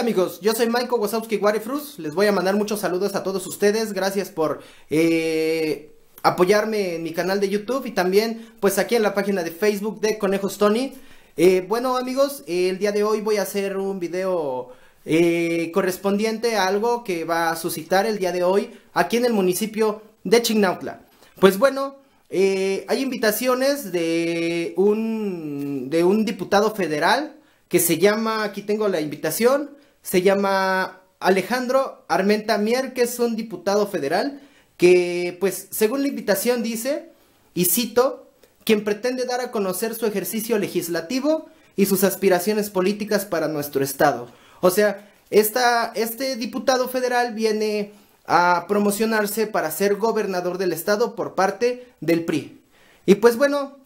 amigos, yo soy Maiko Wazowski Guarefruz, les voy a mandar muchos saludos a todos ustedes, gracias por eh, apoyarme en mi canal de YouTube y también pues aquí en la página de Facebook de Conejos Tony. Eh, bueno amigos, el día de hoy voy a hacer un video eh, correspondiente a algo que va a suscitar el día de hoy aquí en el municipio de Chignautla. Pues bueno, hay invitaciones de un diputado federal que se llama, aquí tengo la invitación, se llama Alejandro Armenta Mier, que es un diputado federal que, pues, según la invitación dice, y cito, quien pretende dar a conocer su ejercicio legislativo y sus aspiraciones políticas para nuestro Estado. O sea, este diputado federal viene a promocionarse para ser gobernador del Estado por parte del PRI. Y pues bueno,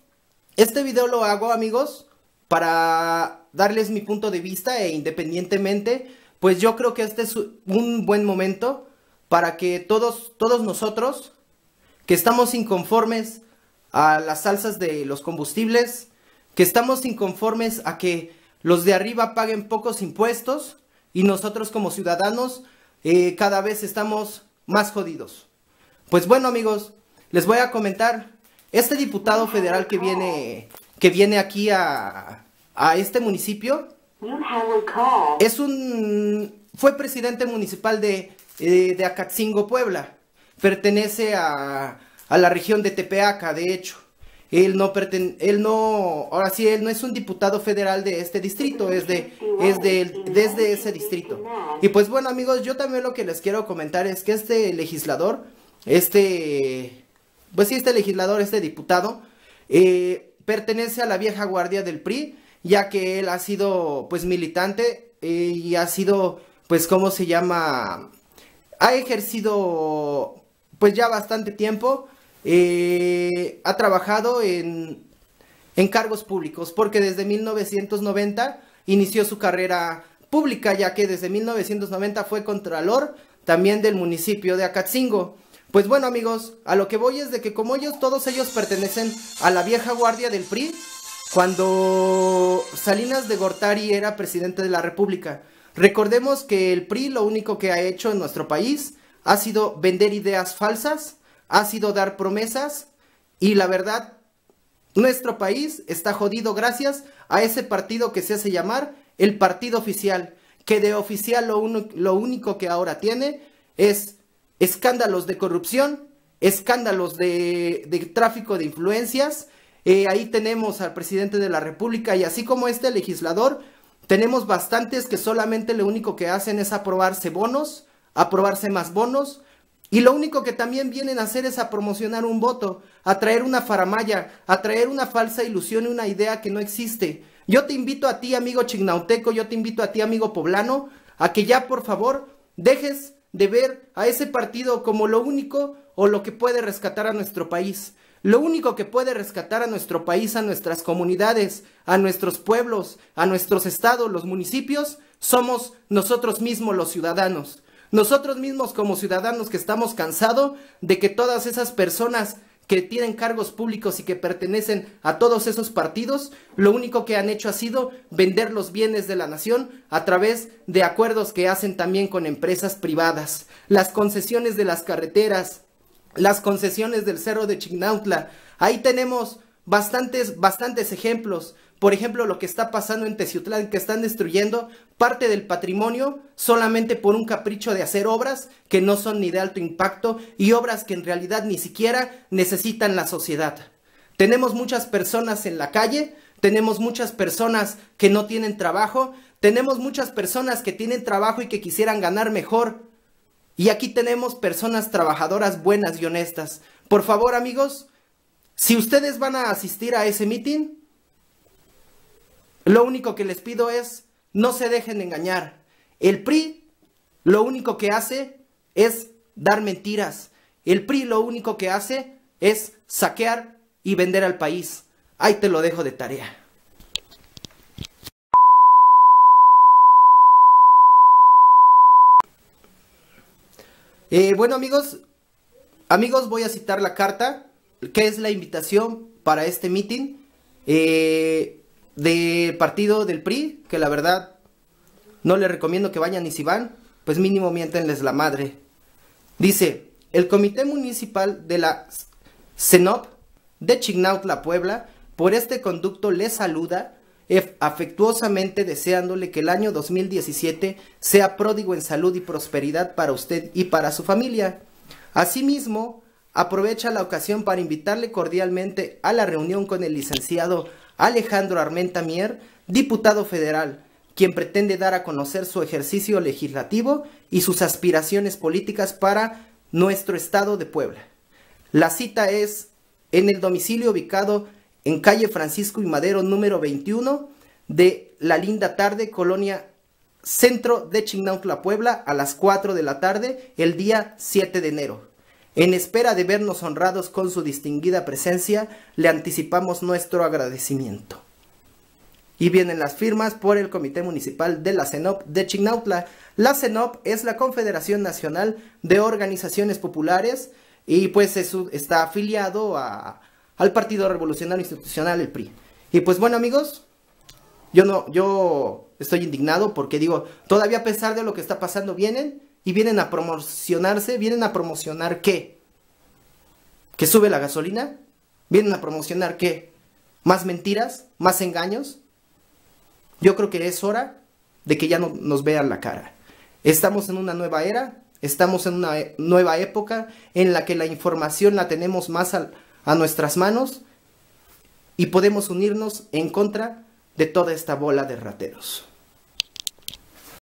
este video lo hago amigos para darles mi punto de vista e independientemente, pues yo creo que este es un buen momento para que todos, todos nosotros que estamos inconformes a las salsas de los combustibles, que estamos inconformes a que los de arriba paguen pocos impuestos y nosotros como ciudadanos eh, cada vez estamos más jodidos. Pues bueno amigos, les voy a comentar, este diputado federal que viene, que viene aquí a, a este municipio. Es un fue presidente municipal de, eh, de Acatzingo, Puebla. Pertenece a, a, la región de Tepeaca, de hecho. Él no pertenece... él no, ahora sí, él no es un diputado federal de este distrito, es de, es desde ese distrito. Y pues bueno, amigos, yo también lo que les quiero comentar es que este legislador, este, pues sí, este legislador, este diputado, eh, pertenece a la vieja guardia del PRI, ya que él ha sido pues militante eh, y ha sido pues cómo se llama ha ejercido pues ya bastante tiempo eh, ha trabajado en, en cargos públicos porque desde 1990 inició su carrera pública ya que desde 1990 fue contralor también del municipio de Acatzingo pues bueno amigos a lo que voy es de que como ellos todos ellos pertenecen a la vieja guardia del PRI cuando Salinas de Gortari era presidente de la República. Recordemos que el PRI lo único que ha hecho en nuestro país ha sido vender ideas falsas, ha sido dar promesas y la verdad, nuestro país está jodido gracias a ese partido que se hace llamar el Partido Oficial, que de oficial lo, único que ahora tiene es escándalos de corrupción, escándalos de tráfico de influencias, eh, ahí tenemos al presidente de la República y así como este legislador, tenemos bastantes que solamente lo único que hacen es aprobarse bonos, aprobarse más bonos, y lo único que también vienen a hacer es a promocionar un voto, a traer una faramaya, a traer una falsa ilusión y una idea que no existe. Yo te invito a ti, amigo chignauteco, yo te invito a ti, amigo poblano, a que ya por favor dejes de ver a ese partido como lo único o lo que puede rescatar a nuestro país. Lo único que puede rescatar a nuestro país, a nuestras comunidades, a nuestros pueblos, a nuestros estados, los municipios, somos nosotros mismos los ciudadanos. Nosotros mismos como ciudadanos que estamos cansados de que todas esas personas que tienen cargos públicos y que pertenecen a todos esos partidos, lo único que han hecho ha sido vender los bienes de la nación a través de acuerdos que hacen también con empresas privadas. Las concesiones de las carreteras, las concesiones del Cerro de Chignautla. Ahí tenemos bastantes, bastantes ejemplos. Por ejemplo, lo que está pasando en Teciutlán, que están destruyendo parte del patrimonio solamente por un capricho de hacer obras que no son ni de alto impacto y obras que en realidad ni siquiera necesitan la sociedad. Tenemos muchas personas en la calle, tenemos muchas personas que no tienen trabajo, tenemos muchas personas que tienen trabajo y que quisieran ganar mejor, y aquí tenemos personas trabajadoras buenas y honestas. Por favor, amigos, si ustedes van a asistir a ese meeting, lo único que les pido es no se dejen engañar. El PRI lo único que hace es dar mentiras. El PRI lo único que hace es saquear y vender al país. Ahí te lo dejo de tarea. bueno amigos, amigos voy a citar la carta, que es la invitación para este mitin del partido del PRI, que la verdad no le recomiendo que vayan y si van, pues mínimo mientenles la madre. Dice, el Comité Municipal de la CENOP de Chignautla, Puebla, por este conducto les saluda afectuosamente deseándole que el año 2017 sea pródigo en salud y prosperidad para usted y para su familia. Asimismo, aprovecha la ocasión para invitarle cordialmente a la reunión con el licenciado Alejandro Armenta Mier, diputado federal, quien pretende dar a conocer su ejercicio legislativo y sus aspiraciones políticas para nuestro estado de Puebla. La cita es en el domicilio ubicado en calle Francisco y Madero número 21 de La Linda Tarde, Colonia Centro de Chignautla, Puebla, a las 4 de la tarde el día 7 de enero. En espera de vernos honrados con su distinguida presencia, le anticipamos nuestro agradecimiento. Y vienen las firmas por el Comité Municipal de la CENOP de Chignautla. La CENOP es la Confederación Nacional de Organizaciones Populares y pues está afiliado a, al Partido Revolucionario Institucional, el PRI. Y pues bueno, amigos, yo no, yo estoy indignado porque digo, todavía a pesar de lo que está pasando, vienen y vienen a promocionarse, vienen a promocionar qué? ¿Que sube la gasolina? ¿Vienen a promocionar qué? ¿Más mentiras? ¿Más engaños? Yo creo que es hora de que ya no nos vean la cara. Estamos en una nueva era, estamos en una e, nueva época en la que la información la tenemos más al, a nuestras manos y podemos unirnos en contra de toda esta bola de rateros.